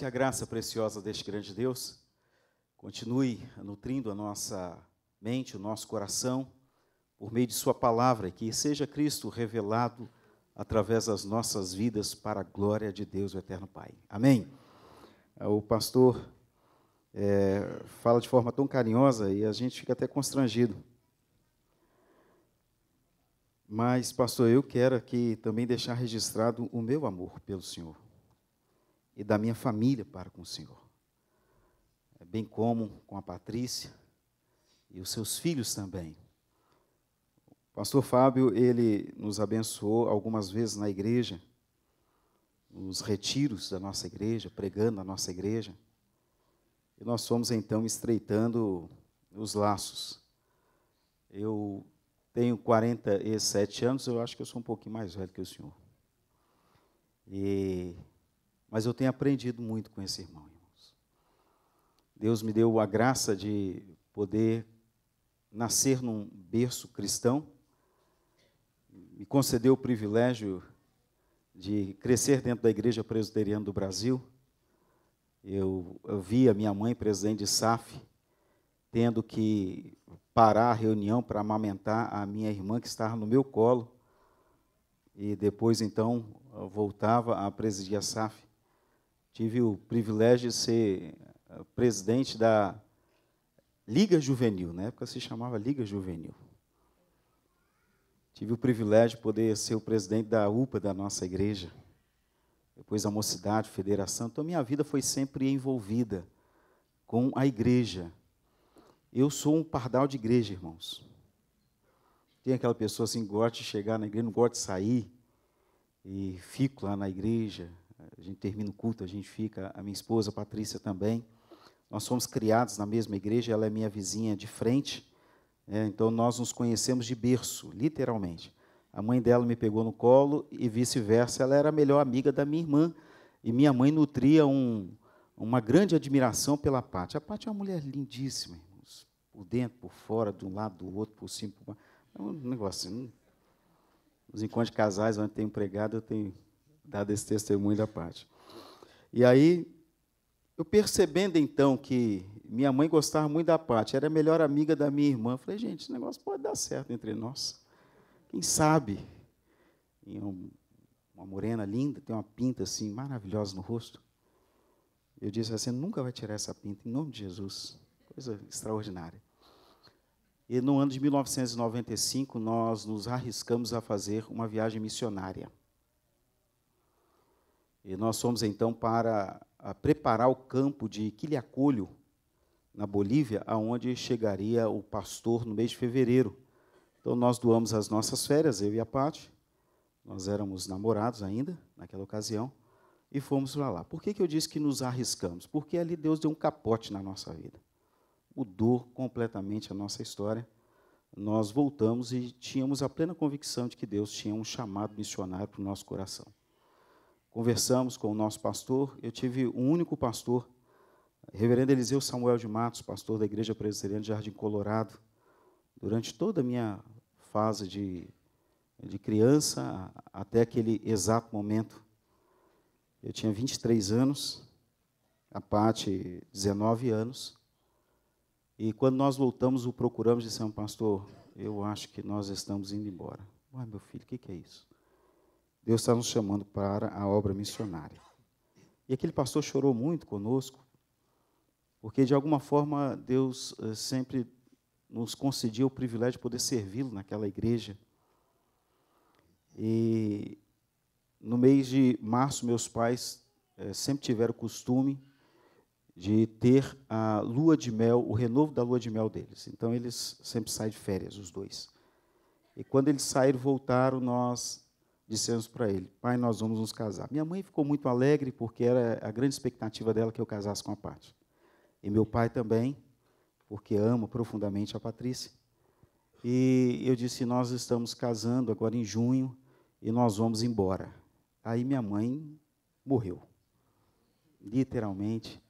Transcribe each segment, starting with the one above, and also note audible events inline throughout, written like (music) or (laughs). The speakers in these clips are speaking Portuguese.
que a graça preciosa deste grande Deus continue nutrindo a nossa mente, o nosso coração, por meio de Sua palavra, que seja Cristo revelado através das nossas vidas para a glória de Deus, o Eterno Pai. Amém. O pastor é, fala de forma tão carinhosa e a gente fica até constrangido. Mas, pastor, eu quero aqui também deixar registrado o meu amor pelo Senhor e da minha família para com o Senhor. É bem como com a Patrícia e os seus filhos também. O pastor Fábio, ele nos abençoou algumas vezes na igreja, nos retiros da nossa igreja, pregando a nossa igreja. E nós fomos então estreitando os laços. Eu tenho 47 anos, eu acho que eu sou um pouquinho mais velho que o senhor. E mas eu tenho aprendido muito com esse irmão, irmãos. Deus me deu a graça de poder nascer num berço cristão, me concedeu o privilégio de crescer dentro da Igreja Presbiteriana do Brasil. Eu, eu vi a minha mãe, presidente de SAF, tendo que parar a reunião para amamentar a minha irmã que estava no meu colo. E depois, então, voltava a presidir a SAF. Tive o privilégio de ser eh, presidente da Liga Juvenil, na época se chamava Liga Juvenil. Tive o privilégio de poder ser o presidente da UPA da nossa igreja, depois a Mocidade, Federação. Então, minha vida foi sempre envolvida com a igreja. Eu sou um pardal de igreja, irmãos. Tem aquela pessoa assim, gosta de chegar na igreja, não gosta de sair, e fico lá na igreja, a gente termina o culto, a gente fica, a minha esposa, a Patrícia também. Nós somos criados na mesma igreja, ela é minha vizinha de frente, né? então nós nos conhecemos de berço, literalmente. A mãe dela me pegou no colo e vice-versa, ela era a melhor amiga da minha irmã. E minha mãe nutria um, uma grande admiração pela Pátria. A Pátria é uma mulher lindíssima, irmãos. Por dentro, por fora, de um lado, do outro, por cima, por baixo. É um negócio. Assim, Nos Os encontros de casais, onde tem empregado, eu tenho dado esse testemunho da parte. E aí, eu percebendo então que minha mãe gostava muito da parte, era a melhor amiga da minha irmã, falei, gente, esse negócio pode dar certo entre nós. Quem sabe? uma morena linda, tem uma pinta assim maravilhosa no rosto. Eu disse assim: nunca vai tirar essa pinta, em nome de Jesus. Coisa extraordinária. E no ano de 1995, nós nos arriscamos a fazer uma viagem missionária. E nós fomos então para preparar o campo de Quilhacolho, na Bolívia, aonde chegaria o pastor no mês de fevereiro. Então nós doamos as nossas férias, eu e a Paty. Nós éramos namorados ainda naquela ocasião e fomos para lá. Por que, que eu disse que nos arriscamos? Porque ali Deus deu um capote na nossa vida. Mudou completamente a nossa história. Nós voltamos e tínhamos a plena convicção de que Deus tinha um chamado missionário para o nosso coração conversamos com o nosso pastor. Eu tive um único pastor, Reverendo Eliseu Samuel de Matos, pastor da Igreja Presbiteriana de Jardim Colorado, durante toda a minha fase de, de criança até aquele exato momento. Eu tinha 23 anos, a Pati 19 anos. E quando nós voltamos, o procuramos e dissemos, pastor, eu acho que nós estamos indo embora. Uai, meu filho, o que, que é isso? Deus está nos chamando para a obra missionária. E aquele pastor chorou muito conosco, porque de alguma forma Deus eh, sempre nos concedia o privilégio de poder servi-lo naquela igreja. E no mês de março, meus pais eh, sempre tiveram o costume de ter a lua de mel, o renovo da lua de mel deles. Então eles sempre saem de férias, os dois. E quando eles saíram, voltaram, nós dissemos para ele: Pai, nós vamos nos casar. Minha mãe ficou muito alegre porque era a grande expectativa dela que eu casasse com a Pátria. E meu pai também, porque amo profundamente a Patrícia. E eu disse: Nós estamos casando agora em junho e nós vamos embora. Aí minha mãe morreu, literalmente.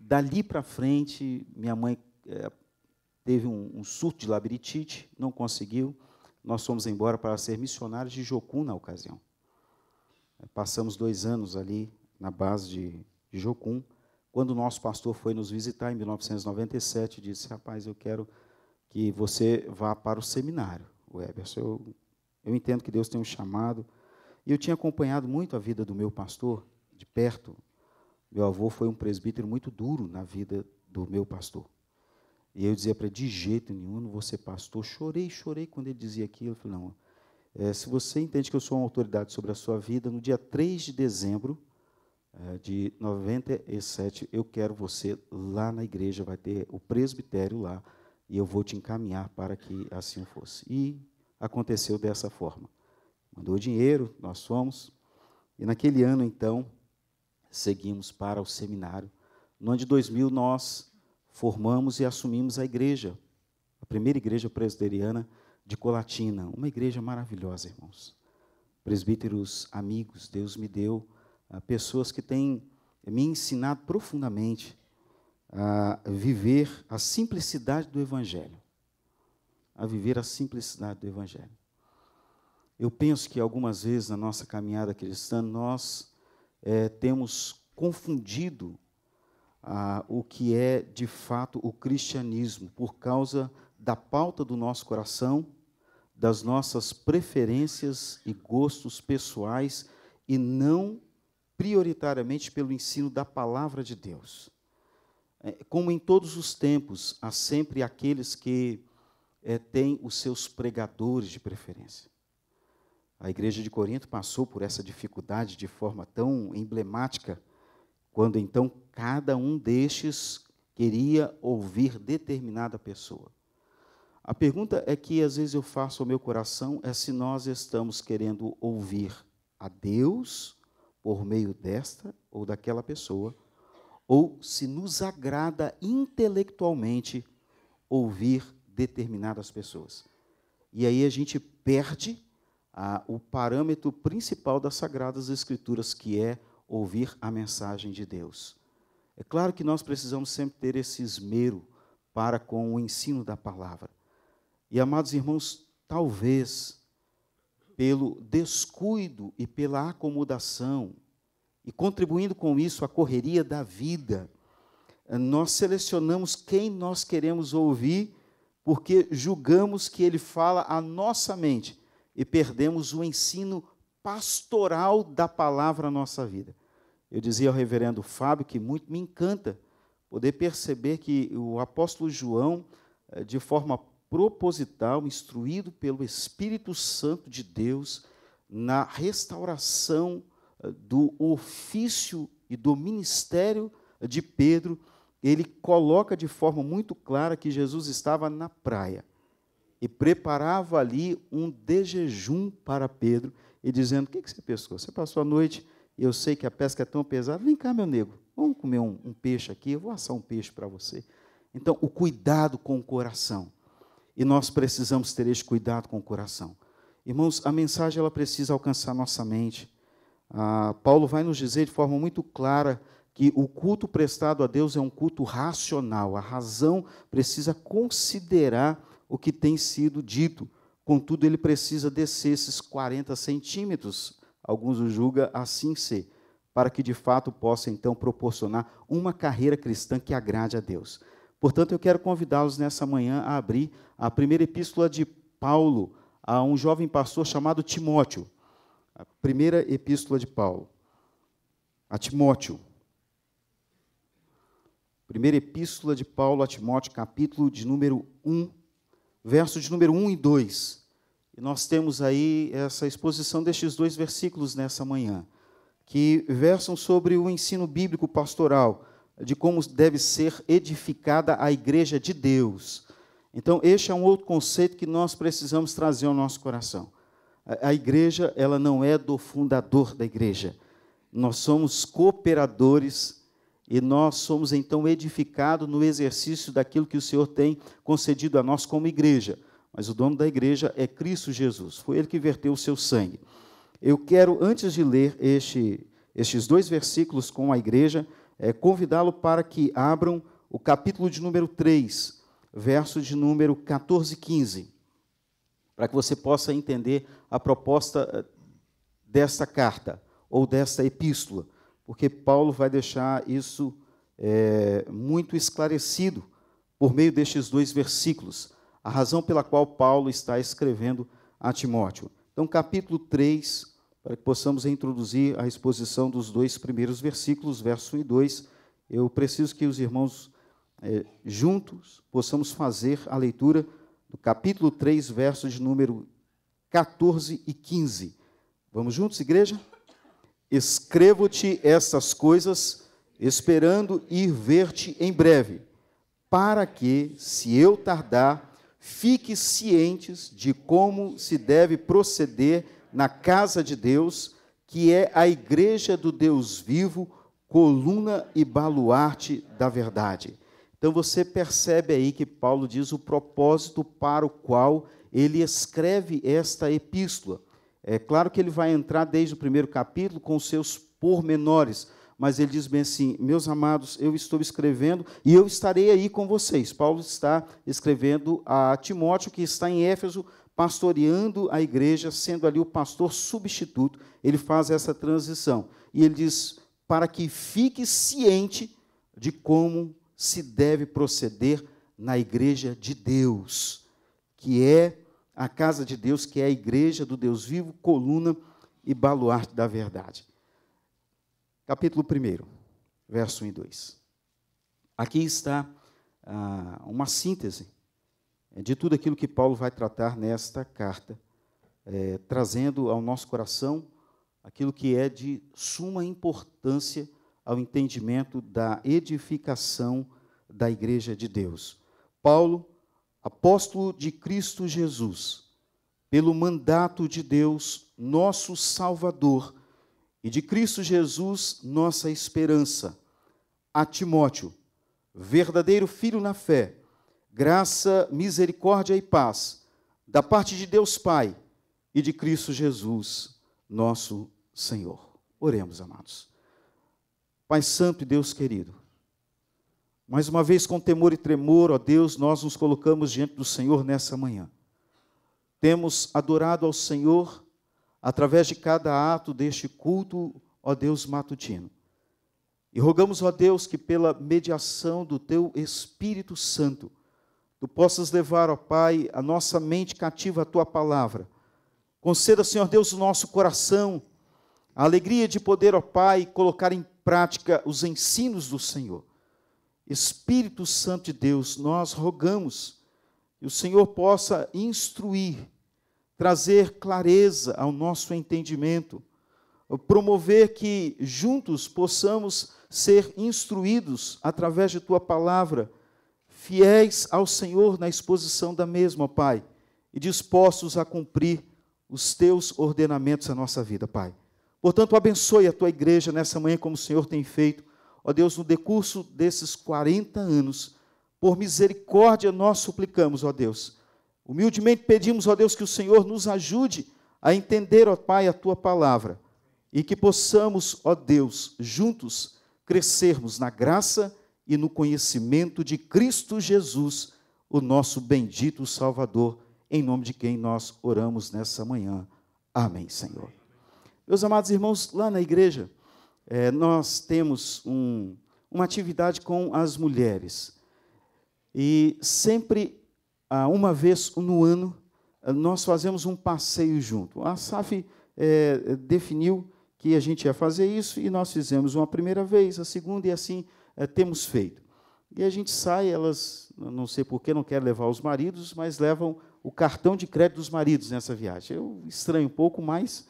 Dali para frente, minha mãe é, teve um, um surto de labirintite, não conseguiu nós fomos embora para ser missionários de Jocum na ocasião. Passamos dois anos ali na base de, de Jocum. Quando o nosso pastor foi nos visitar em 1997, disse: Rapaz, eu quero que você vá para o seminário, Weberson. Eu, eu entendo que Deus tem um chamado. E eu tinha acompanhado muito a vida do meu pastor, de perto. Meu avô foi um presbítero muito duro na vida do meu pastor. E eu dizia para ele, de jeito nenhum, não vou ser pastor. Chorei, chorei quando ele dizia aquilo. Eu falei, não, é, se você entende que eu sou uma autoridade sobre a sua vida, no dia 3 de dezembro é, de 97, eu quero você lá na igreja, vai ter o presbitério lá, e eu vou te encaminhar para que assim fosse. E aconteceu dessa forma. Mandou dinheiro, nós fomos, e naquele ano, então, seguimos para o seminário. No ano de 2000, nós formamos e assumimos a igreja, a primeira igreja presbiteriana de Colatina, uma igreja maravilhosa, irmãos. Presbíteros amigos, Deus me deu ah, pessoas que têm me ensinado profundamente a viver a simplicidade do Evangelho. A viver a simplicidade do Evangelho. Eu penso que algumas vezes na nossa caminhada cristã nós é, temos confundido ah, o que é de fato o cristianismo, por causa da pauta do nosso coração, das nossas preferências e gostos pessoais, e não prioritariamente pelo ensino da palavra de Deus. É, como em todos os tempos, há sempre aqueles que é, têm os seus pregadores de preferência. A igreja de Corinto passou por essa dificuldade de forma tão emblemática quando então cada um destes queria ouvir determinada pessoa. A pergunta é que às vezes eu faço ao meu coração é se nós estamos querendo ouvir a Deus por meio desta ou daquela pessoa, ou se nos agrada intelectualmente ouvir determinadas pessoas. E aí a gente perde ah, o parâmetro principal das Sagradas Escrituras, que é ouvir a mensagem de Deus. É claro que nós precisamos sempre ter esse esmero para com o ensino da palavra. E, amados irmãos, talvez pelo descuido e pela acomodação, e contribuindo com isso a correria da vida, nós selecionamos quem nós queremos ouvir, porque julgamos que ele fala à nossa mente e perdemos o ensino pastoral da palavra à nossa vida. Eu dizia ao reverendo Fábio que muito me encanta poder perceber que o apóstolo João, eh, de forma proposital, instruído pelo Espírito Santo de Deus, na restauração eh, do ofício e do ministério de Pedro, ele coloca de forma muito clara que Jesus estava na praia e preparava ali um dejejum para Pedro, e dizendo: O que, que você pescou? Você passou a noite, eu sei que a pesca é tão pesada, vem cá, meu nego, vamos comer um, um peixe aqui, eu vou assar um peixe para você. Então, o cuidado com o coração. E nós precisamos ter este cuidado com o coração. Irmãos, a mensagem ela precisa alcançar nossa mente. Ah, Paulo vai nos dizer de forma muito clara que o culto prestado a Deus é um culto racional. A razão precisa considerar o que tem sido dito. Contudo, ele precisa descer esses 40 centímetros, alguns o julgam assim ser, para que de fato possa então proporcionar uma carreira cristã que agrade a Deus. Portanto, eu quero convidá-los nessa manhã a abrir a primeira epístola de Paulo a um jovem pastor chamado Timóteo. A primeira epístola de Paulo a Timóteo. Primeira epístola de Paulo a Timóteo, capítulo de número 1 versos de número 1 e 2. E nós temos aí essa exposição destes dois versículos nessa manhã, que versam sobre o ensino bíblico pastoral, de como deve ser edificada a igreja de Deus. Então, este é um outro conceito que nós precisamos trazer ao nosso coração. A igreja, ela não é do fundador da igreja. Nós somos cooperadores e nós somos então edificados no exercício daquilo que o Senhor tem concedido a nós como igreja. Mas o dono da igreja é Cristo Jesus. Foi ele que verteu o seu sangue. Eu quero, antes de ler este, estes dois versículos com a igreja, é, convidá-lo para que abram o capítulo de número 3, verso de número 14 e 15, para que você possa entender a proposta eh, desta carta ou desta epístola porque Paulo vai deixar isso é, muito esclarecido por meio destes dois versículos, a razão pela qual Paulo está escrevendo a Timóteo. Então, capítulo 3, para que possamos introduzir a exposição dos dois primeiros versículos, verso 1 e 2, eu preciso que os irmãos é, juntos possamos fazer a leitura do capítulo 3, versos de número 14 e 15. Vamos juntos, igreja? Escrevo-te estas coisas, esperando ir ver-te em breve, para que, se eu tardar, fique cientes de como se deve proceder na casa de Deus, que é a igreja do Deus vivo, coluna e baluarte da verdade. Então você percebe aí que Paulo diz o propósito para o qual ele escreve esta epístola. É claro que ele vai entrar desde o primeiro capítulo com seus pormenores, mas ele diz bem assim: Meus amados, eu estou escrevendo e eu estarei aí com vocês. Paulo está escrevendo a Timóteo, que está em Éfeso, pastoreando a igreja, sendo ali o pastor substituto. Ele faz essa transição e ele diz: Para que fique ciente de como se deve proceder na igreja de Deus, que é a casa de Deus, que é a igreja do Deus vivo, coluna e baluarte da verdade. Capítulo 1, verso 1 e 2. Aqui está ah, uma síntese de tudo aquilo que Paulo vai tratar nesta carta, eh, trazendo ao nosso coração aquilo que é de suma importância ao entendimento da edificação da igreja de Deus. Paulo apóstolo de Cristo Jesus, pelo mandato de Deus, nosso Salvador, e de Cristo Jesus, nossa esperança, a Timóteo, verdadeiro filho na fé, graça, misericórdia e paz, da parte de Deus Pai e de Cristo Jesus, nosso Senhor. Oremos, amados. Pai Santo e Deus querido, mais uma vez, com temor e tremor, ó Deus, nós nos colocamos diante do Senhor nessa manhã. Temos adorado ao Senhor através de cada ato deste culto, ó Deus matutino. E rogamos, ó Deus, que pela mediação do teu Espírito Santo, tu possas levar, ó Pai, a nossa mente cativa à tua palavra. Conceda, Senhor Deus, o nosso coração a alegria de poder, ó Pai, colocar em prática os ensinos do Senhor. Espírito Santo de Deus, nós rogamos que o Senhor possa instruir, trazer clareza ao nosso entendimento, promover que juntos possamos ser instruídos através de tua palavra, fiéis ao Senhor na exposição da mesma, Pai, e dispostos a cumprir os teus ordenamentos à nossa vida, Pai. Portanto, abençoe a tua igreja nessa manhã, como o Senhor tem feito. Ó Deus, no decurso desses 40 anos, por misericórdia nós suplicamos, ó Deus. Humildemente pedimos, ó Deus, que o Senhor nos ajude a entender, ó Pai, a tua palavra e que possamos, ó Deus, juntos crescermos na graça e no conhecimento de Cristo Jesus, o nosso bendito Salvador, em nome de quem nós oramos nessa manhã. Amém, Senhor. Meus amados irmãos, lá na igreja, é, nós temos um, uma atividade com as mulheres. E sempre, ah, uma vez no ano, ah, nós fazemos um passeio junto. A SAF é, definiu que a gente ia fazer isso e nós fizemos uma primeira vez, a segunda e assim é, temos feito. E a gente sai, elas, não sei porquê, não querem levar os maridos, mas levam o cartão de crédito dos maridos nessa viagem. Eu estranho um pouco, mas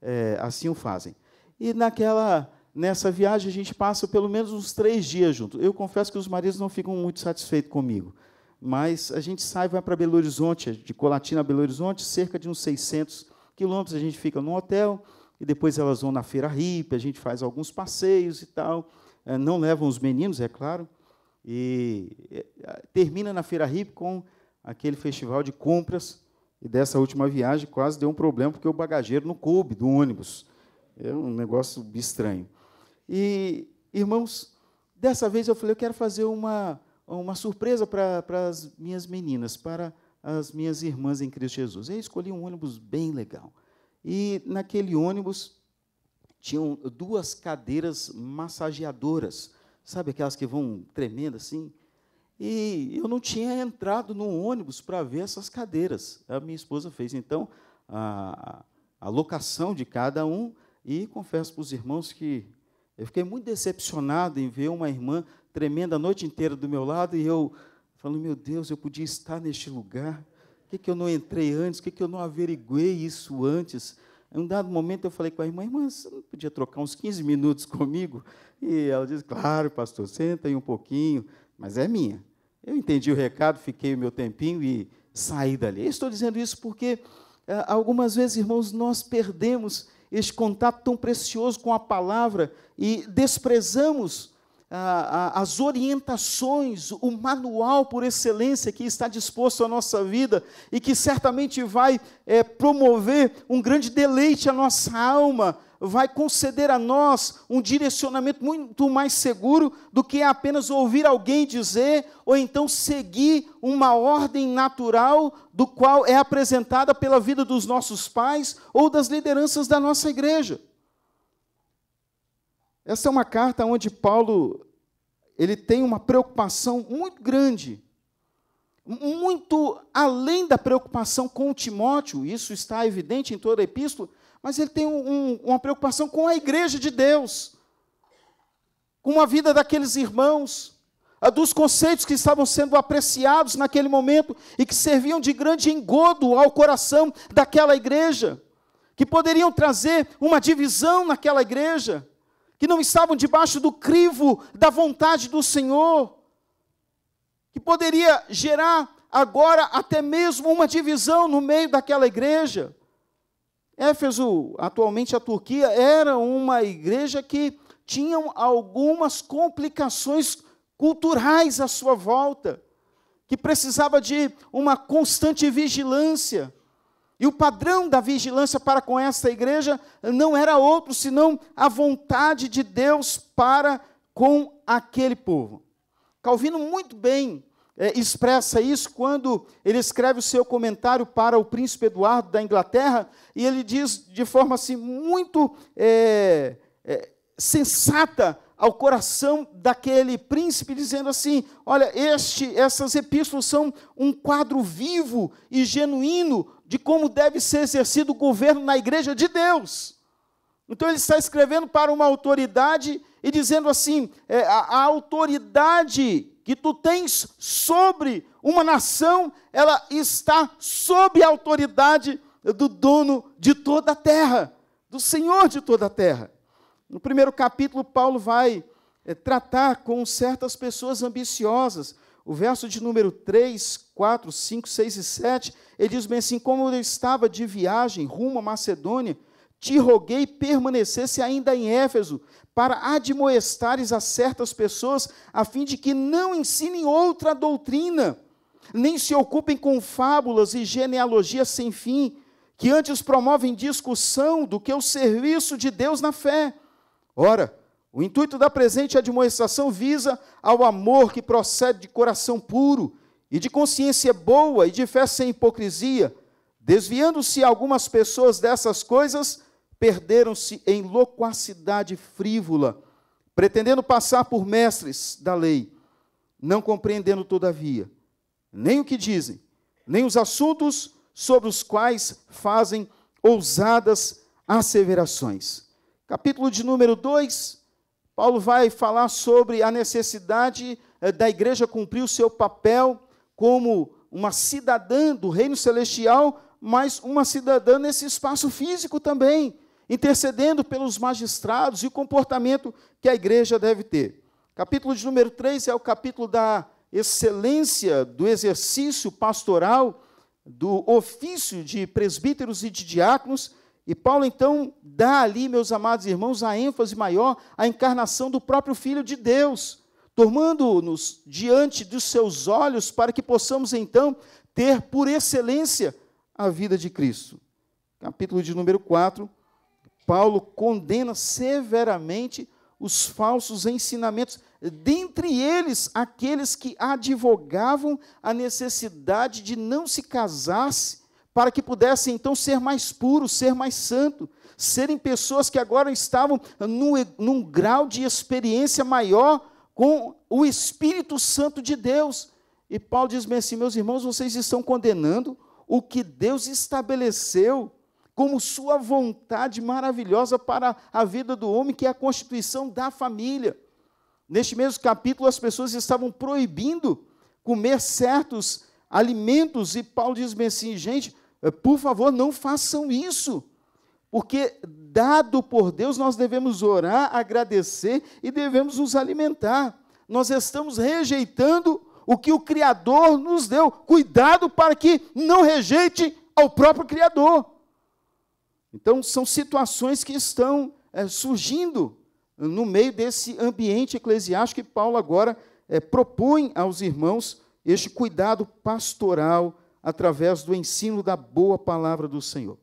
é, assim o fazem. E naquela nessa viagem a gente passa pelo menos uns três dias junto. Eu confesso que os maridos não ficam muito satisfeitos comigo, mas a gente sai vai para Belo Horizonte, de Colatina a Belo Horizonte, cerca de uns 600 quilômetros. A gente fica num hotel e depois elas vão na feira hippie, a gente faz alguns passeios e tal. Eh, não levam os meninos, é claro. E eh, termina na feira hippie com aquele festival de compras. E dessa última viagem quase deu um problema porque o bagageiro não coube do ônibus. É um negócio estranho. E, irmãos, dessa vez eu falei, eu quero fazer uma, uma surpresa para, para as minhas meninas, para as minhas irmãs em Cristo Jesus. Eu escolhi um ônibus bem legal. E naquele ônibus tinham duas cadeiras massageadoras, sabe aquelas que vão tremendo assim? E eu não tinha entrado no ônibus para ver essas cadeiras. A minha esposa fez então a, a locação de cada um e confesso para os irmãos que eu fiquei muito decepcionado em ver uma irmã tremenda a noite inteira do meu lado e eu falando, meu Deus, eu podia estar neste lugar. Por que, que eu não entrei antes? Por que, que eu não averiguei isso antes? Em um dado momento eu falei com a irmã, irmã, você não podia trocar uns 15 minutos comigo? E ela disse, claro, pastor, senta aí um pouquinho, mas é minha. Eu entendi o recado, fiquei o meu tempinho e saí dali. Eu estou dizendo isso porque eh, algumas vezes, irmãos, nós perdemos este contato tão precioso com a palavra e desprezamos ah, ah, as orientações, o manual por excelência que está disposto à nossa vida e que certamente vai eh, promover um grande deleite à nossa alma vai conceder a nós um direcionamento muito mais seguro do que apenas ouvir alguém dizer ou então seguir uma ordem natural do qual é apresentada pela vida dos nossos pais ou das lideranças da nossa igreja. Essa é uma carta onde Paulo ele tem uma preocupação muito grande muito além da preocupação com Timóteo, isso está evidente em toda a epístola, mas ele tem um, um, uma preocupação com a igreja de Deus, com a vida daqueles irmãos, dos conceitos que estavam sendo apreciados naquele momento e que serviam de grande engodo ao coração daquela igreja, que poderiam trazer uma divisão naquela igreja, que não estavam debaixo do crivo da vontade do Senhor, que poderia gerar agora até mesmo uma divisão no meio daquela igreja. Éfeso, atualmente a Turquia, era uma igreja que tinha algumas complicações culturais à sua volta, que precisava de uma constante vigilância. E o padrão da vigilância para com essa igreja não era outro senão a vontade de Deus para com aquele povo. Calvino muito bem é, expressa isso quando ele escreve o seu comentário para o príncipe Eduardo da Inglaterra, e ele diz de forma assim, muito é, é, sensata ao coração daquele príncipe, dizendo assim: olha, este, essas epístolas são um quadro vivo e genuíno de como deve ser exercido o governo na igreja de Deus. Então ele está escrevendo para uma autoridade e dizendo assim: é, a, a autoridade que tu tens sobre uma nação, ela está sob a autoridade do dono de toda a terra, do Senhor de toda a terra. No primeiro capítulo, Paulo vai é, tratar com certas pessoas ambiciosas. O verso de número 3, 4, 5, 6 e 7, ele diz bem assim: Como eu estava de viagem rumo à Macedônia, te roguei permanecesse ainda em Éfeso, para admoestares a certas pessoas, a fim de que não ensinem outra doutrina, nem se ocupem com fábulas e genealogias sem fim, que antes promovem discussão do que o serviço de Deus na fé. Ora, o intuito da presente admoestação visa ao amor que procede de coração puro e de consciência boa e de fé sem hipocrisia, desviando-se algumas pessoas dessas coisas perderam-se em loquacidade frívola, pretendendo passar por mestres da lei, não compreendendo, todavia, nem o que dizem, nem os assuntos sobre os quais fazem ousadas asseverações. Capítulo de número 2, Paulo vai falar sobre a necessidade eh, da igreja cumprir o seu papel como uma cidadã do reino celestial, mas uma cidadã nesse espaço físico também intercedendo pelos magistrados e o comportamento que a igreja deve ter. Capítulo de número 3 é o capítulo da excelência do exercício pastoral, do ofício de presbíteros e de diáconos. E Paulo então dá ali, meus amados irmãos, a ênfase maior à encarnação do próprio Filho de Deus, tomando-nos diante dos seus olhos para que possamos então ter por excelência a vida de Cristo. Capítulo de número 4 Paulo condena severamente os falsos ensinamentos, dentre eles aqueles que advogavam a necessidade de não se casasse para que pudessem então ser mais puros, ser mais santo, serem pessoas que agora estavam num, num grau de experiência maior com o Espírito Santo de Deus. E Paulo diz bem assim: meus irmãos, vocês estão condenando o que Deus estabeleceu como sua vontade maravilhosa para a vida do homem, que é a constituição da família. Neste mesmo capítulo, as pessoas estavam proibindo comer certos alimentos, e Paulo diz bem assim: gente, eh, por favor, não façam isso, porque dado por Deus, nós devemos orar, agradecer e devemos nos alimentar. Nós estamos rejeitando o que o Criador nos deu. Cuidado para que não rejeite ao próprio Criador. Então, são situações que estão é, surgindo no meio desse ambiente eclesiástico que Paulo agora é, propõe aos irmãos este cuidado pastoral através do ensino da boa palavra do Senhor.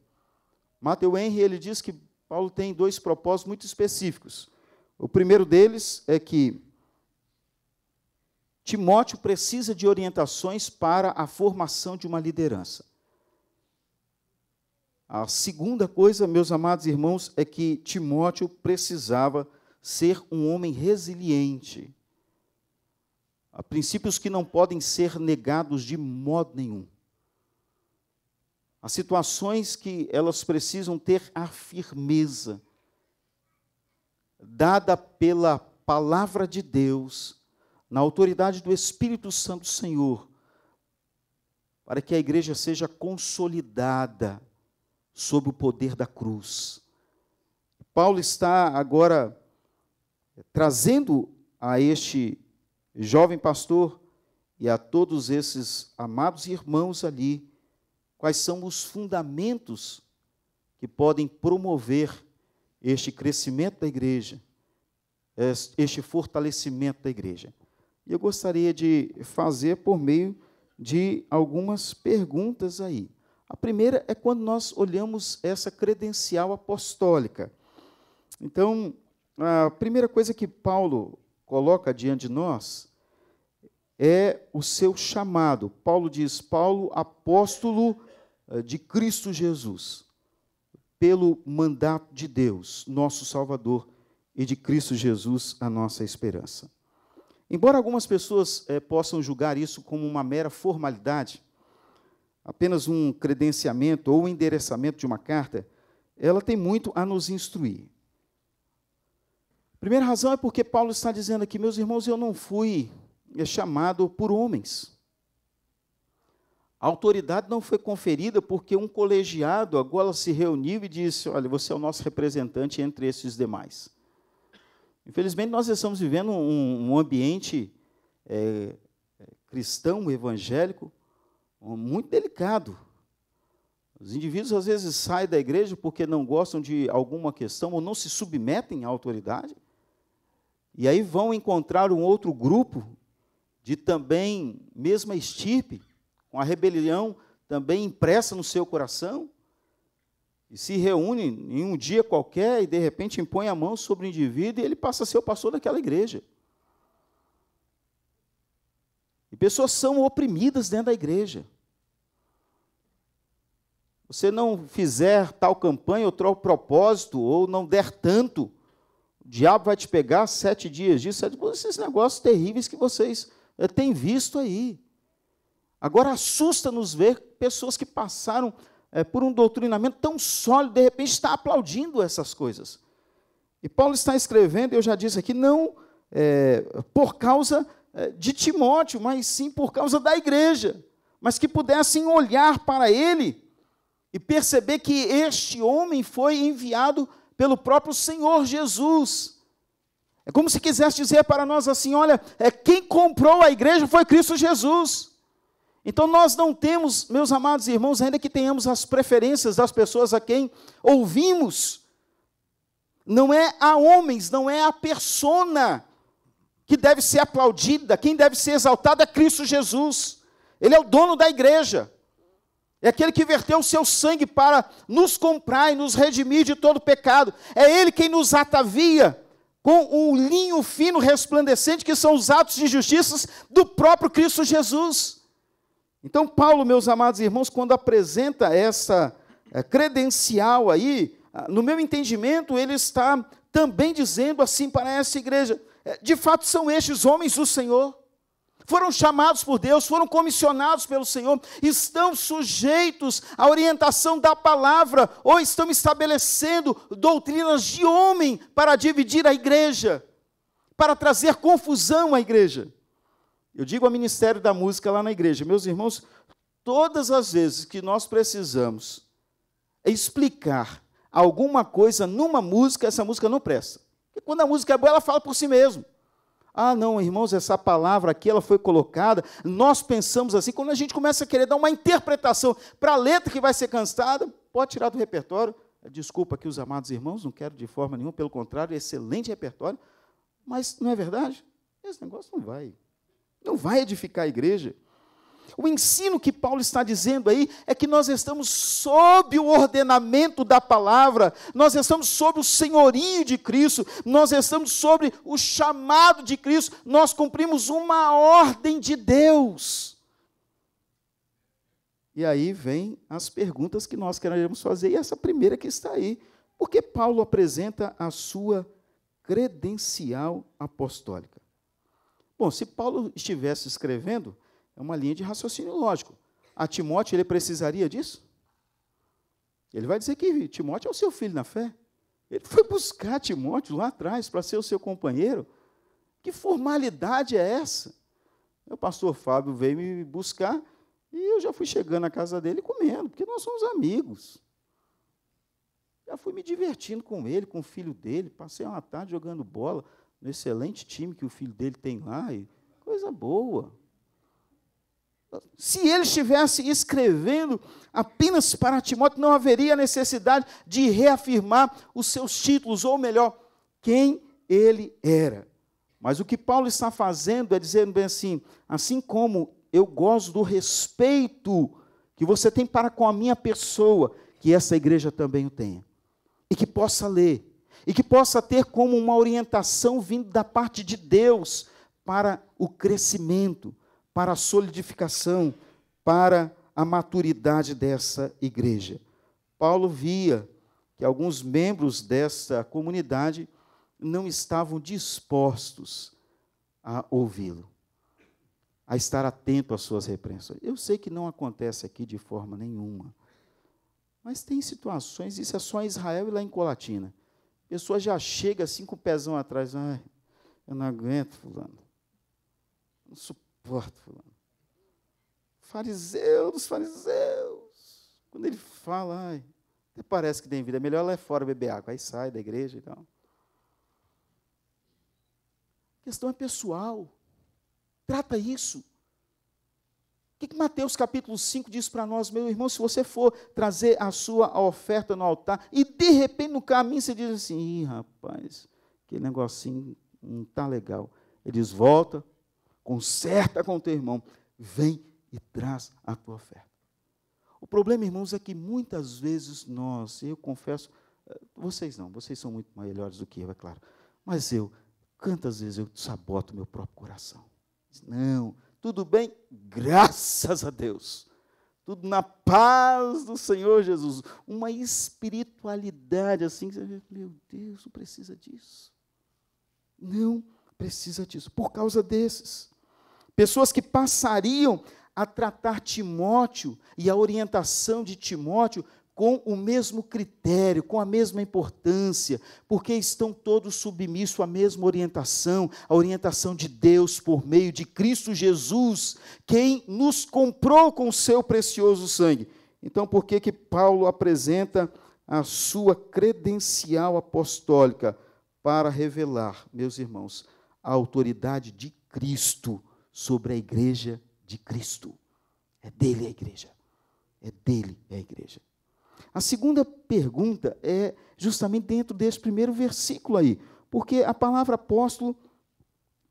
Mateu Henry ele diz que Paulo tem dois propósitos muito específicos. O primeiro deles é que Timóteo precisa de orientações para a formação de uma liderança. A segunda coisa, meus amados irmãos, é que Timóteo precisava ser um homem resiliente. Há princípios que não podem ser negados de modo nenhum. Há situações que elas precisam ter a firmeza dada pela palavra de Deus, na autoridade do Espírito Santo Senhor, para que a igreja seja consolidada sobre o poder da cruz. Paulo está agora eh, trazendo a este jovem pastor e a todos esses amados irmãos ali quais são os fundamentos que podem promover este crescimento da igreja, este fortalecimento da igreja. E eu gostaria de fazer por meio de algumas perguntas aí. A primeira é quando nós olhamos essa credencial apostólica. Então, a primeira coisa que Paulo coloca diante de nós é o seu chamado. Paulo diz: Paulo, apóstolo eh, de Cristo Jesus, pelo mandato de Deus, nosso Salvador, e de Cristo Jesus, a nossa esperança. Embora algumas pessoas eh, possam julgar isso como uma mera formalidade, apenas um credenciamento ou endereçamento de uma carta, ela tem muito a nos instruir. Primeira razão é porque Paulo está dizendo aqui, meus irmãos, eu não fui é chamado por homens. A autoridade não foi conferida porque um colegiado agora se reuniu e disse: Olha, você é o nosso representante entre esses demais. Infelizmente, nós estamos vivendo um, um ambiente é, cristão, evangélico, muito delicado. Os indivíduos às vezes saem da igreja porque não gostam de alguma questão ou não se submetem à autoridade, e aí vão encontrar um outro grupo de também mesma estirpe, com a rebelião também impressa no seu coração, e se reúne em um dia qualquer e de repente impõe a mão sobre o indivíduo e ele passa a ser o pastor daquela igreja. E pessoas são oprimidas dentro da igreja. Você não fizer tal campanha ou tal propósito, ou não der tanto, o diabo vai te pegar sete dias disso, sete, esses negócios terríveis que vocês eh, têm visto aí. Agora assusta-nos ver pessoas que passaram é, por um doutrinamento tão sólido, de repente está aplaudindo essas coisas. E Paulo está escrevendo, eu já disse aqui, não é, por causa eh, de Timóteo, mas sim por causa da igreja, mas que pudessem olhar para ele e perceber que este homem foi enviado pelo próprio Senhor Jesus. É como se quisesse dizer para nós assim: olha, é, quem comprou a igreja foi Cristo Jesus. Então nós não temos, meus amados irmãos, ainda que tenhamos as preferências das pessoas a quem ouvimos, não é a homens, não é a persona que deve ser aplaudida, quem deve ser exaltado é Cristo Jesus. Ele é o dono da igreja. É aquele que verteu o seu sangue para nos comprar e nos redimir de todo pecado. É ele quem nos atavia com o um linho fino resplandecente, que são os atos de justiça do próprio Cristo Jesus. Então, Paulo, meus amados irmãos, quando apresenta essa eh, credencial aí, ah, no meu entendimento, ele está também dizendo assim para essa igreja: é, de fato são estes homens do Senhor. Foram chamados por Deus, foram comissionados pelo Senhor, estão sujeitos à orientação da palavra, ou estão estabelecendo doutrinas de homem para dividir a igreja, para trazer confusão à igreja. Eu digo ao Ministério da Música lá na igreja, meus irmãos, todas as vezes que nós precisamos explicar alguma coisa numa música, essa música não presta. E quando a música é boa, ela fala por si mesmo. Ah, não, irmãos, essa palavra aqui ela foi colocada. Nós pensamos assim, quando a gente começa a querer dar uma interpretação para a letra que vai ser cantada, pode tirar do repertório. É, desculpa aqui os amados irmãos, não quero de forma nenhuma, pelo contrário, é excelente repertório. Mas não é verdade? Esse negócio não vai. Não vai edificar a igreja. O ensino que Paulo está dizendo aí é que nós estamos sob o ordenamento da palavra, nós estamos sob o senhorio de Cristo, nós estamos sobre o chamado de Cristo, nós cumprimos uma ordem de Deus. E aí vem as perguntas que nós queremos fazer, e essa primeira que está aí. Por que Paulo apresenta a sua credencial apostólica? Bom, se Paulo estivesse escrevendo é uma linha de raciocínio lógico. A Timóteo, ele precisaria disso? Ele vai dizer que Timóteo é o seu filho na fé. Ele foi buscar Timóteo lá atrás para ser o seu companheiro. Que formalidade é essa? O pastor Fábio veio me buscar e eu já fui chegando na casa dele comendo, porque nós somos amigos. Já fui me divertindo com ele, com o filho dele. Passei uma tarde jogando bola no excelente time que o filho dele tem lá. E coisa boa. Se ele estivesse escrevendo apenas para Timóteo, não haveria necessidade de reafirmar os seus títulos, ou melhor, quem ele era. Mas o que Paulo está fazendo é dizendo bem assim: assim como eu gosto do respeito que você tem para com a minha pessoa, que essa igreja também o tenha. E que possa ler, e que possa ter como uma orientação vindo da parte de Deus para o crescimento, para a solidificação, para a maturidade dessa igreja. Paulo via que alguns membros dessa comunidade não estavam dispostos a ouvi-lo, a estar atento às suas repreensões. Eu sei que não acontece aqui de forma nenhuma, mas tem situações, isso é só em Israel e lá em Colatina. A pessoa já chega assim com o pezão atrás, ah, eu não aguento, fulano, não suporto Voto, fulano. Fariseu dos fariseus. Quando ele fala, ai, até parece que tem vida. É melhor lá fora beber água. Aí sai da igreja e então. tal. A questão é pessoal. Trata isso. O que, que Mateus capítulo 5 diz para nós, meu irmão? Se você for trazer a sua oferta no altar e de repente no caminho você diz assim: ih, rapaz, aquele negocinho não está legal. diz, volta conserta com teu irmão, vem e traz a tua oferta. O problema, irmãos, é que muitas vezes nós, eu confesso, eh, vocês não, vocês são muito melhores do que eu, é claro, mas eu, quantas vezes eu saboto meu próprio coração? Não, tudo bem, graças a Deus. Tudo na paz do Senhor Jesus. Uma espiritualidade assim, que você meu Deus, não precisa disso. Não precisa disso. Por causa desses pessoas que passariam a tratar Timóteo e a orientação de Timóteo com o mesmo critério, com a mesma importância, porque estão todos submissos à mesma orientação, a orientação de Deus por meio de Cristo Jesus, quem nos comprou com o seu precioso sangue. Então, por que que Paulo apresenta a sua credencial apostólica para revelar, meus irmãos, a autoridade de Cristo sobre a igreja de Cristo. É dele a igreja. É dele a igreja. A segunda pergunta é justamente dentro desse primeiro versículo aí, porque a palavra apóstolo,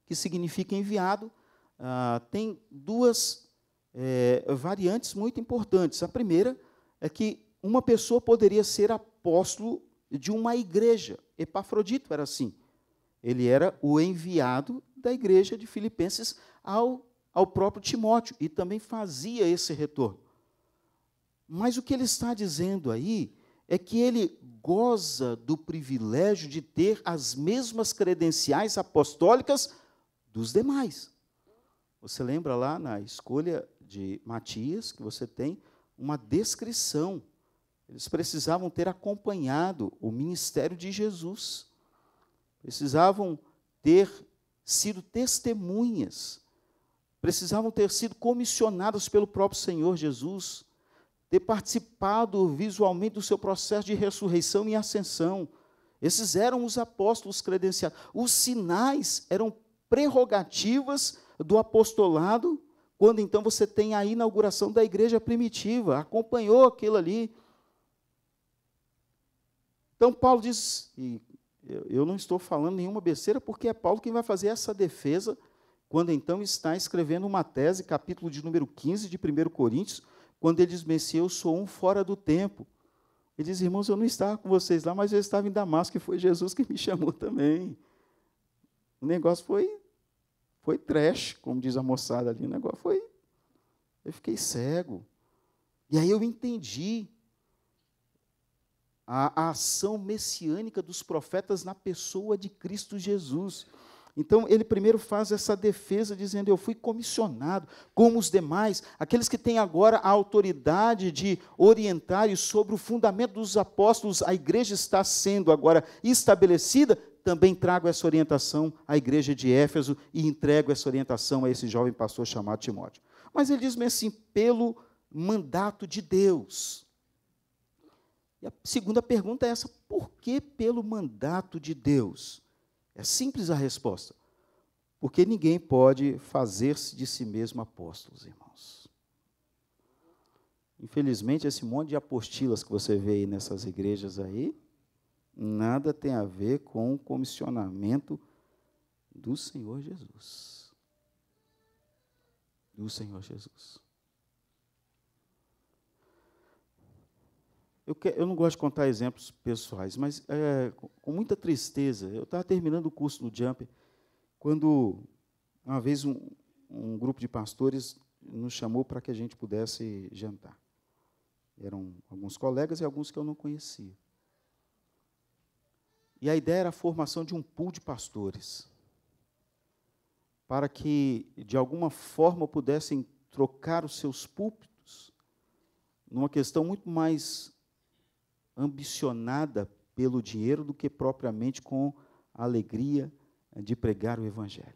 que significa enviado, ah, tem duas é, variantes muito importantes. A primeira é que uma pessoa poderia ser apóstolo de uma igreja. Epafrodito era assim. Ele era o enviado da igreja de Filipenses ao, ao próprio Timóteo, e também fazia esse retorno. Mas o que ele está dizendo aí é que ele goza do privilégio de ter as mesmas credenciais apostólicas dos demais. Você lembra lá na escolha de Matias que você tem uma descrição. Eles precisavam ter acompanhado o ministério de Jesus. Precisavam ter sido testemunhas precisavam ter sido comissionados pelo próprio Senhor Jesus, ter participado visualmente do seu processo de ressurreição e ascensão. Esses eram os apóstolos credenciados. Os sinais eram prerrogativas do apostolado, quando então você tem a inauguração da igreja primitiva, acompanhou aquilo ali. Então Paulo diz, e eu não estou falando nenhuma besteira, porque é Paulo quem vai fazer essa defesa quando então está escrevendo uma tese, capítulo de número 15 de 1 Coríntios, quando ele diz, Messias, eu sou um fora do tempo. Ele diz, irmãos, eu não estava com vocês lá, mas eu estava em Damasco, e foi Jesus que me (laughs) chamou também. O negócio foi, foi trash, como diz a moçada ali, o negócio foi... Eu fiquei cego. E aí eu entendi a, a ação messiânica dos profetas na pessoa de Cristo Jesus. Então, ele primeiro faz essa defesa, dizendo: Eu fui comissionado, como os demais, aqueles que têm agora a autoridade de orientar e sobre o fundamento dos apóstolos, a igreja está sendo agora estabelecida. Também trago essa orientação à igreja de Éfeso e entrego essa orientação a esse jovem pastor chamado Timóteo. Mas ele diz-me assim: pelo mandato de Deus. E a segunda pergunta é essa: por que pelo mandato de Deus? É simples a resposta. Porque ninguém pode fazer-se de si mesmo apóstolos, irmãos. Infelizmente, esse monte de apostilas que você vê aí nessas igrejas aí, nada tem a ver com o comissionamento do Senhor Jesus. Do Senhor Jesus. Eu, que, eu não gosto de contar exemplos pessoais, mas é, com muita tristeza, eu estava terminando o curso do Jump, quando uma vez um, um grupo de pastores nos chamou para que a gente pudesse jantar. Eram alguns colegas e alguns que eu não conhecia. E a ideia era a formação de um pool de pastores, para que, de alguma forma, pudessem trocar os seus púlpitos numa questão muito mais ambicionada pelo dinheiro do que propriamente com a alegria eh, de pregar o Evangelho.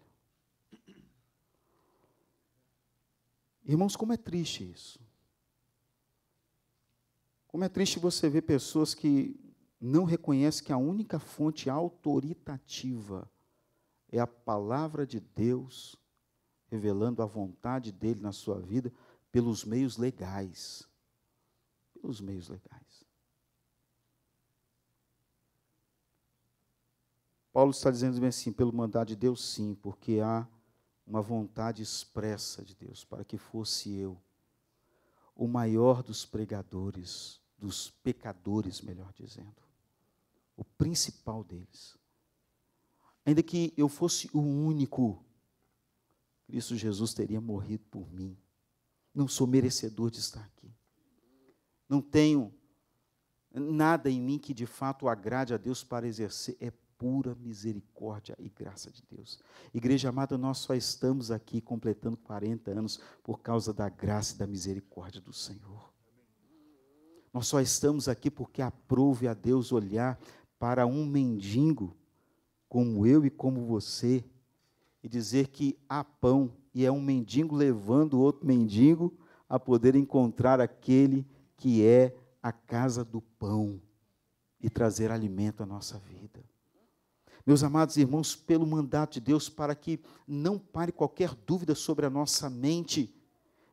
Irmãos, como é triste isso. Como é triste você ver pessoas que não reconhecem que a única fonte autoritativa é a palavra de Deus, revelando a vontade dele na sua vida pelos meios legais. Pelos meios legais. Paulo está dizendo assim, pelo mandar de Deus, sim, porque há uma vontade expressa de Deus para que fosse eu, o maior dos pregadores, dos pecadores, melhor dizendo, o principal deles. Ainda que eu fosse o único, Cristo Jesus teria morrido por mim. Não sou merecedor de estar aqui. Não tenho nada em mim que de fato agrade a Deus para exercer. É pura misericórdia e graça de Deus. Igreja amada, nós só estamos aqui completando 40 anos por causa da graça e da misericórdia do Senhor. Nós só estamos aqui porque aprove a Deus olhar para um mendigo como eu e como você e dizer que há pão e é um mendigo levando outro mendigo a poder encontrar aquele que é a casa do pão e trazer alimento à nossa vida. Meus amados irmãos, pelo mandato de Deus, para que não pare qualquer dúvida sobre a nossa mente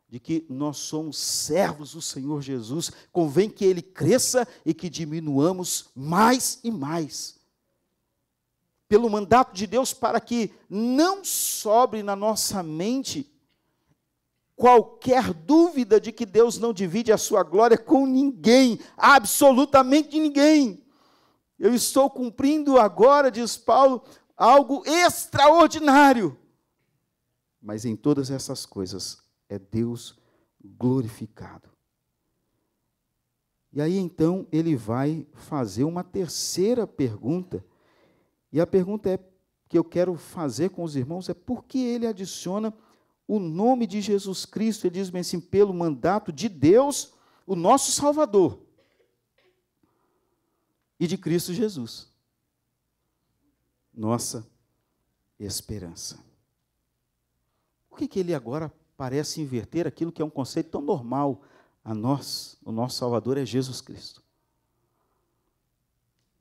de que nós somos servos do Senhor Jesus, convém que ele cresça e que diminuamos mais e mais. Pelo mandato de Deus, para que não sobre na nossa mente qualquer dúvida de que Deus não divide a sua glória com ninguém, absolutamente ninguém. Eu estou cumprindo agora, diz Paulo, algo extraordinário. Mas em todas essas coisas é Deus glorificado. E aí então ele vai fazer uma terceira pergunta. E a pergunta é que eu quero fazer com os irmãos é por que ele adiciona o nome de Jesus Cristo, ele diz bem assim, pelo mandato de Deus, o nosso Salvador e de Cristo Jesus, nossa esperança. Por que, que ele agora parece inverter aquilo que é um conceito tão normal a nós? O nosso Salvador é Jesus Cristo.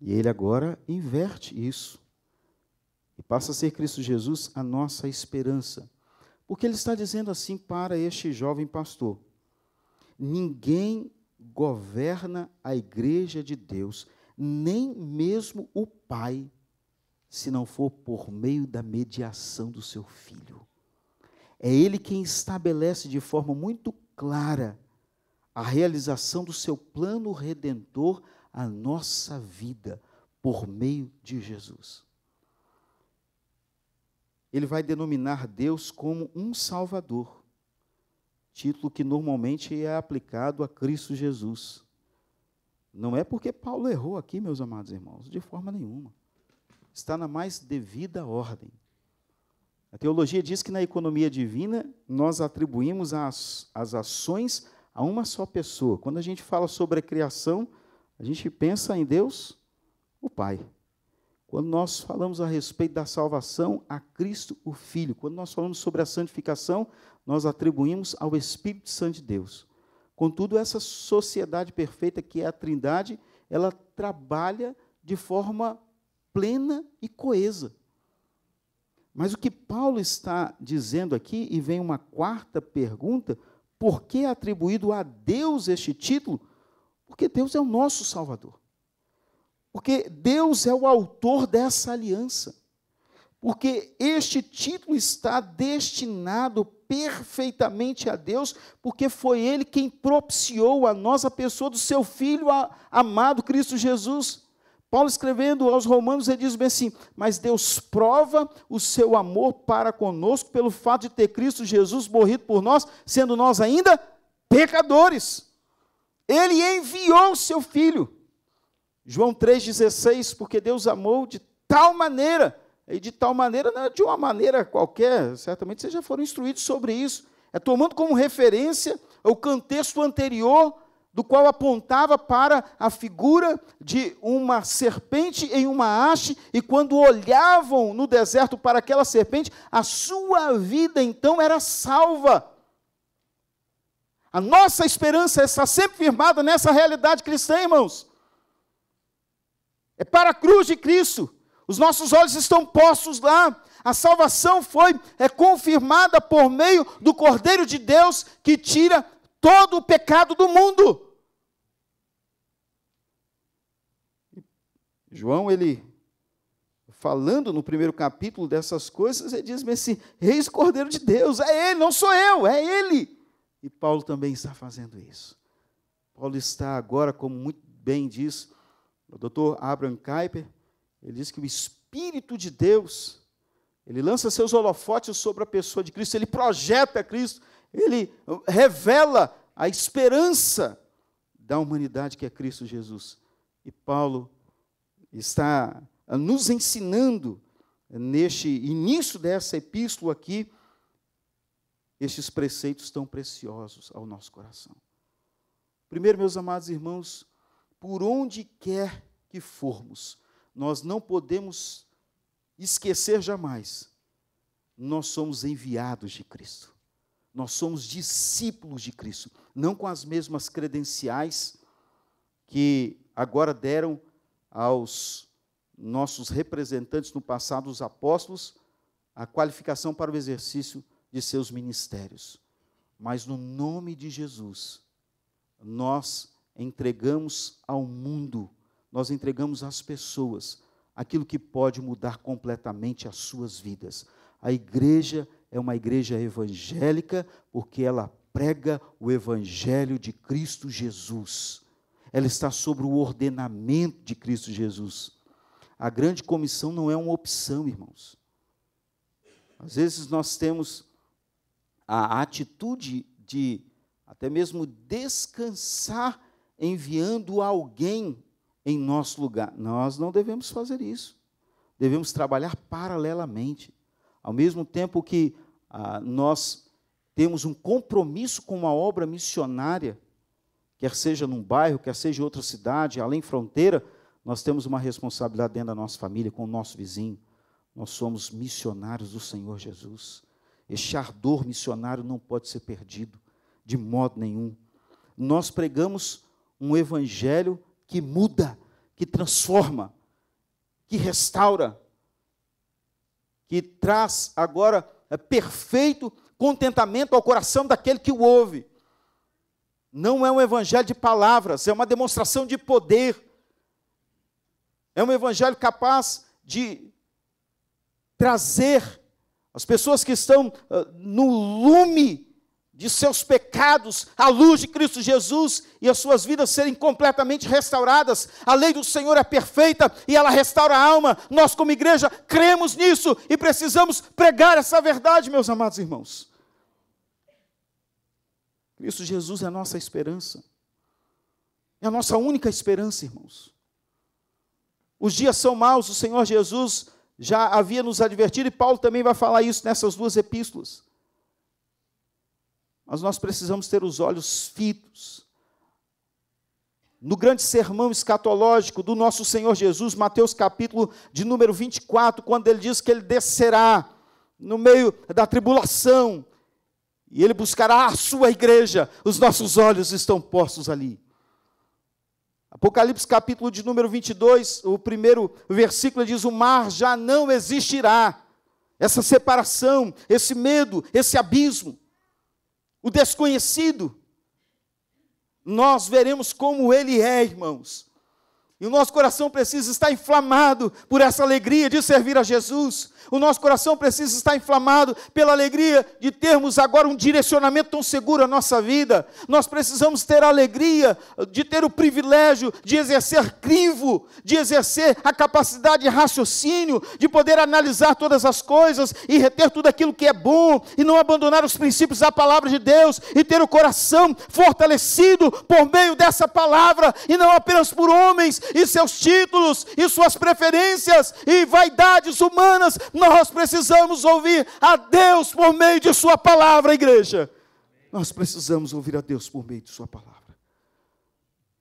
E ele agora inverte isso. E passa a ser Cristo Jesus a nossa esperança. Porque ele está dizendo assim para este jovem pastor: ninguém governa a igreja de Deus nem mesmo o Pai, se não for por meio da mediação do seu Filho. É Ele quem estabelece de forma muito clara a realização do seu plano redentor à nossa vida, por meio de Jesus. Ele vai denominar Deus como um Salvador, título que normalmente é aplicado a Cristo Jesus não é porque Paulo errou aqui, meus amados irmãos, de forma nenhuma. Está na mais devida ordem. A teologia diz que na economia divina nós atribuímos as, as ações a uma só pessoa. Quando a gente fala sobre a criação, a gente pensa em Deus, o Pai. Quando nós falamos a respeito da salvação, a Cristo, o Filho. Quando nós falamos sobre a santificação, nós atribuímos ao Espírito Santo de Deus. Contudo, essa sociedade perfeita que é a Trindade, ela trabalha de forma plena e coesa. Mas o que Paulo está dizendo aqui, e vem uma quarta pergunta, por que é atribuído a Deus este título? Porque Deus é o nosso Salvador. Porque Deus é o autor dessa aliança porque este título está destinado perfeitamente a Deus, porque foi Ele quem propiciou a nós a pessoa do seu Filho amado Cristo Jesus. Paulo escrevendo aos Romanos, ele diz bem assim: Mas Deus prova o seu amor para conosco pelo fato de ter Cristo Jesus morrido por nós, sendo nós ainda pecadores. Ele enviou o seu Filho. João 3,16: Porque Deus amou de tal maneira e de tal maneira, não é de uma maneira qualquer, certamente vocês já foram instruídos sobre isso. É tomando como referência o contexto anterior, do qual apontava para a figura de uma serpente em uma haste, e quando olhavam no deserto para aquela serpente, a sua vida então era salva. A nossa esperança está sempre firmada nessa realidade cristã, irmãos. É para a cruz de Cristo. Os nossos olhos estão postos lá. A salvação foi é confirmada por meio do Cordeiro de Deus que tira todo o pecado do mundo. João, ele falando no primeiro capítulo dessas coisas, ele diz: esse assim, reis cordeiro de Deus, é ele, não sou eu, é ele. E Paulo também está fazendo isso. Paulo está agora, como muito bem diz o doutor Abraham Kuyper, ele diz que o Espírito de Deus, ele lança seus holofotes sobre a pessoa de Cristo, ele projeta Cristo, ele revela a esperança da humanidade que é Cristo Jesus. E Paulo está nos ensinando neste início dessa epístola aqui estes preceitos tão preciosos ao nosso coração. Primeiro, meus amados irmãos, por onde quer que formos, nós não podemos esquecer jamais. Nós somos enviados de Cristo. Nós somos discípulos de Cristo, não com as mesmas credenciais que agora deram aos nossos representantes no passado, os apóstolos, a qualificação para o exercício de seus ministérios. Mas no nome de Jesus, nós entregamos ao mundo nós entregamos às pessoas aquilo que pode mudar completamente as suas vidas. A igreja é uma igreja evangélica porque ela prega o evangelho de Cristo Jesus. Ela está sobre o ordenamento de Cristo Jesus. A grande comissão não é uma opção, irmãos. Às vezes nós temos a atitude de até mesmo descansar enviando alguém em nosso lugar. Nós não devemos fazer isso. Devemos trabalhar paralelamente. Ao mesmo tempo que ah, nós temos um compromisso com uma obra missionária, quer seja num bairro, quer seja em outra cidade, além fronteira, nós temos uma responsabilidade dentro da nossa família, com o nosso vizinho. Nós somos missionários do Senhor Jesus. Este ardor missionário não pode ser perdido, de modo nenhum. Nós pregamos um evangelho que muda, que transforma, que restaura, que traz agora é, perfeito contentamento ao coração daquele que o ouve. Não é um evangelho de palavras, é uma demonstração de poder. É um evangelho capaz de trazer as pessoas que estão ah, no lume de seus pecados à luz de Cristo Jesus e as suas vidas serem completamente restauradas. A lei do Senhor é perfeita e ela restaura a alma. Nós, como igreja, cremos nisso e precisamos pregar essa verdade, meus amados irmãos. Cristo Jesus é a nossa esperança, é a nossa única esperança, irmãos. Os dias são maus, o Senhor Jesus já havia nos advertido e Paulo também vai falar isso nessas duas epístolas mas nós precisamos ter os olhos fitos. No grande sermão escatológico do nosso Senhor Jesus, Mateus capítulo de número 24, quando ele diz que ele descerá no meio da tribulação e ele buscará a sua igreja, os nossos olhos estão postos ali. Apocalipse capítulo de número 22, o primeiro versículo diz: O mar já não existirá. Essa separação, esse medo, esse abismo o desconhecido, nós veremos como ele é, irmãos. E o nosso coração precisa estar inflamado por essa alegria de servir a Jesus. O nosso coração precisa estar inflamado pela alegria de termos agora um direcionamento tão seguro à nossa vida. Nós precisamos ter a alegria de ter o privilégio de exercer crivo, de exercer a capacidade de raciocínio, de poder analisar todas as coisas e reter tudo aquilo que é bom e não abandonar os princípios da palavra de Deus e ter o coração fortalecido por meio dessa palavra e não apenas por homens e seus títulos e suas preferências e vaidades humanas. Nós precisamos ouvir a Deus por meio de Sua palavra, igreja. Nós precisamos ouvir a Deus por meio de Sua palavra.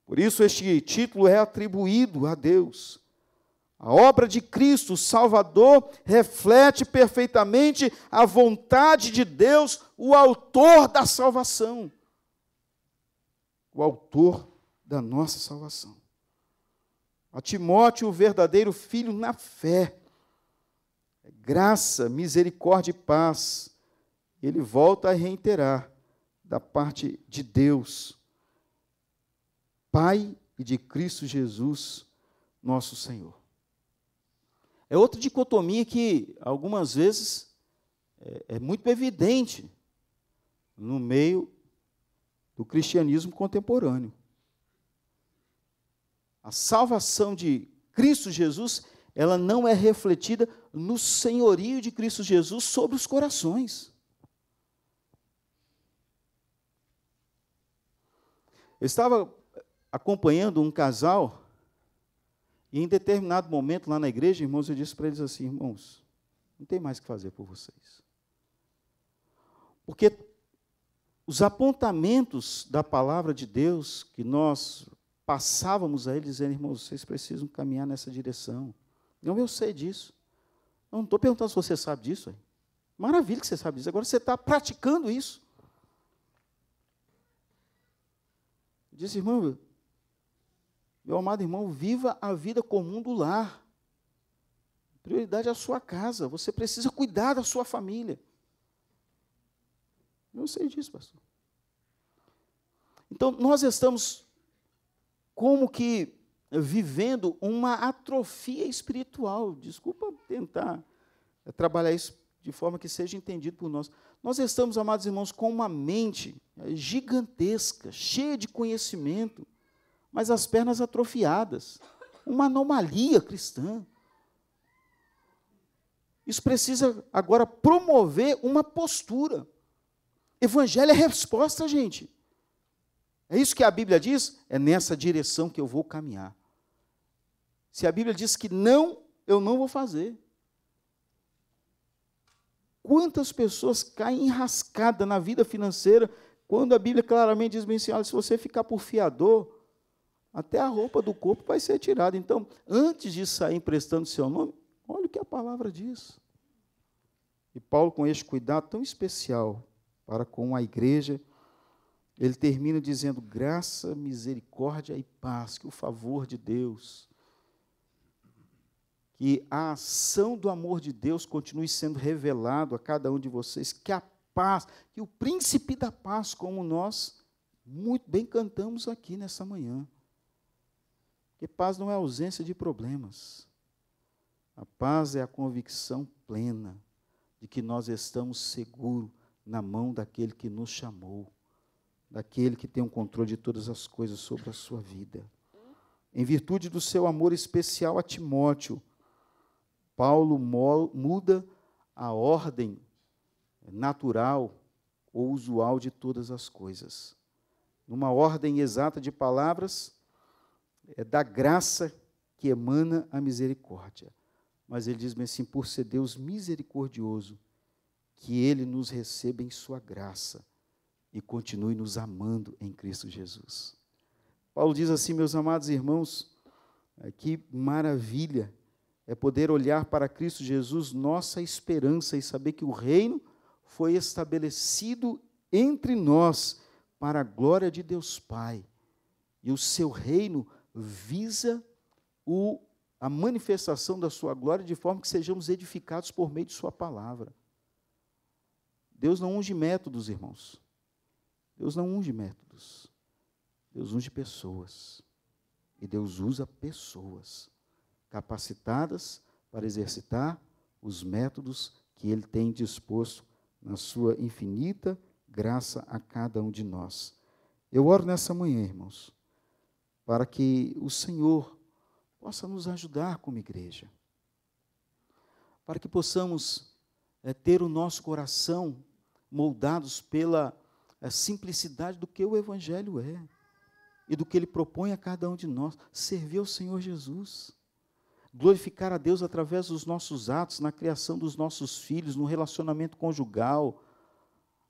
Por isso, este título é atribuído a Deus. A obra de Cristo, Salvador, reflete perfeitamente a vontade de Deus, o autor da salvação. O autor da nossa salvação a Timóteo, o verdadeiro filho na fé. É graça, misericórdia e paz. Ele volta a reiterar da parte de Deus, Pai e de Cristo Jesus, nosso Senhor. É outra dicotomia que algumas vezes é, é muito evidente no meio do cristianismo contemporâneo a salvação de Cristo Jesus, ela não é refletida no senhorio de Cristo Jesus sobre os corações. Eu estava acompanhando um casal e em determinado momento lá na igreja, irmãos, eu disse para eles assim, irmãos, não tem mais o que fazer por vocês. Porque os apontamentos da palavra de Deus que nós passávamos a eles dizendo, irmãos, vocês precisam caminhar nessa direção. Não, eu sei disso. Eu não estou perguntando se você sabe disso. Maravilha que você sabe disso. Agora você está praticando isso. Eu disse, irmão, meu amado irmão, viva a vida comum do lar. Prioridade é a sua casa. Você precisa cuidar da sua família. Eu sei disso, pastor. Então, nós estamos como que vivendo uma atrofia espiritual. Desculpa tentar trabalhar isso de forma que seja entendido por nós. Nós estamos, amados irmãos, com uma mente eh, gigantesca, cheia de conhecimento, mas as pernas atrofiadas. Uma anomalia cristã. Isso precisa agora promover uma postura. Evangelho é resposta, gente. É isso que a Bíblia diz? É nessa direção que eu vou caminhar. Se a Bíblia diz que não, eu não vou fazer. Quantas pessoas caem enrascadas na vida financeira quando a Bíblia claramente diz bem assim: olha, se você ficar por fiador, até a roupa do corpo vai ser tirada. Então, antes de sair emprestando seu nome, olha o que a palavra diz. E Paulo, com este cuidado tão especial para com a igreja, ele termina dizendo: graça, misericórdia e paz, que o favor de Deus, que a ação do amor de Deus continue sendo revelado a cada um de vocês, que a paz, que o príncipe da paz, como nós muito bem cantamos aqui nessa manhã. que paz não é ausência de problemas. A paz é a convicção plena de que nós estamos seguros na mão daquele que nos chamou daquele que tem o um controle de todas as coisas sobre a sua vida. Em virtude do seu amor especial a Timóteo, Paulo muda a ordem natural ou usual de todas as coisas. Numa ordem exata de palavras, é da graça que emana a misericórdia. Mas ele diz-me assim: por ser Deus misericordioso, que ele nos receba em sua graça e continue nos amando em Cristo Jesus. Paulo diz assim, meus amados irmãos, é, que maravilha é poder olhar para Cristo Jesus, nossa esperança, e saber que o reino foi estabelecido entre nós para a glória de Deus Pai. E o seu reino visa o, a manifestação da sua glória de forma que sejamos edificados por meio de sua palavra. Deus não unge métodos, irmãos. Deus não unge métodos. Deus unge pessoas. E Deus usa pessoas capacitadas para exercitar os métodos que Ele tem disposto na Sua infinita graça a cada um de nós. Eu oro nessa manhã, irmãos, para que o Senhor possa nos ajudar como igreja, para que possamos é, ter o nosso coração moldados pela a simplicidade do que o Evangelho é e do que ele propõe a cada um de nós: servir ao Senhor Jesus, glorificar a Deus através dos nossos atos, na criação dos nossos filhos, no relacionamento conjugal,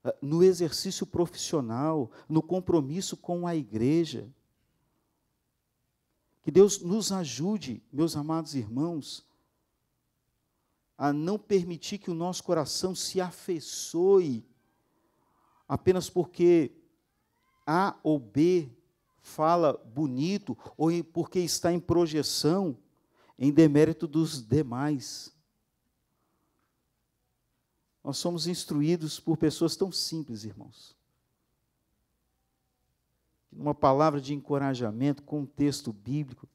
ah, no exercício profissional, no compromisso com a igreja. Que Deus nos ajude, meus amados irmãos, a não permitir que o nosso coração se afeiçoe apenas porque A ou B fala bonito ou porque está em projeção em demérito dos demais. Nós somos instruídos por pessoas tão simples, irmãos. Uma palavra de encorajamento com um texto bíblico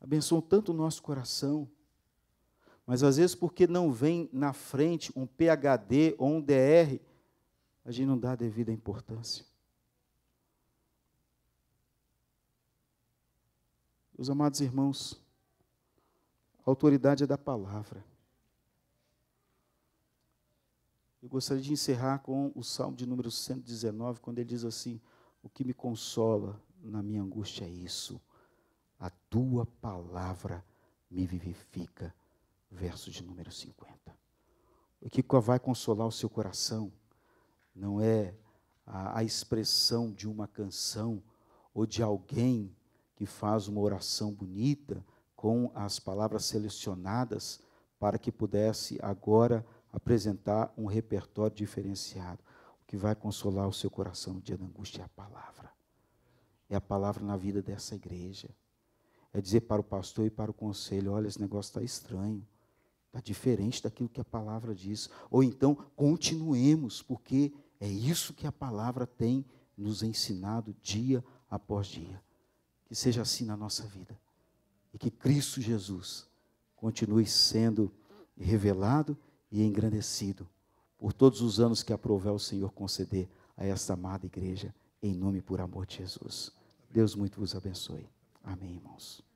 abençoa tanto o nosso coração, mas às vezes porque não vem na frente um PhD ou um DR a gente não dá a devida importância. Meus amados irmãos, a autoridade é da palavra. Eu gostaria de encerrar com o Salmo de número 119, quando ele diz assim: O que me consola na minha angústia é isso, a tua palavra me vivifica. Verso de número 50. O que vai consolar o seu coração? não é a, a expressão de uma canção ou de alguém que faz uma oração bonita com as palavras selecionadas para que pudesse agora apresentar um repertório diferenciado. O que vai consolar o seu coração no dia da angústia é a palavra. É a palavra na vida dessa igreja. É dizer para o pastor e para o conselho: olha, esse negócio está estranho. Está diferente daquilo que a palavra diz. Ou então, continuemos, porque é isso que a palavra tem nos ensinado dia após dia. Que seja assim na nossa vida. E que Cristo Jesus continue sendo revelado e engrandecido por todos os anos que aprover o Senhor conceder a esta amada igreja, em nome e por amor de Jesus. Deus muito vos abençoe. Amém, irmãos.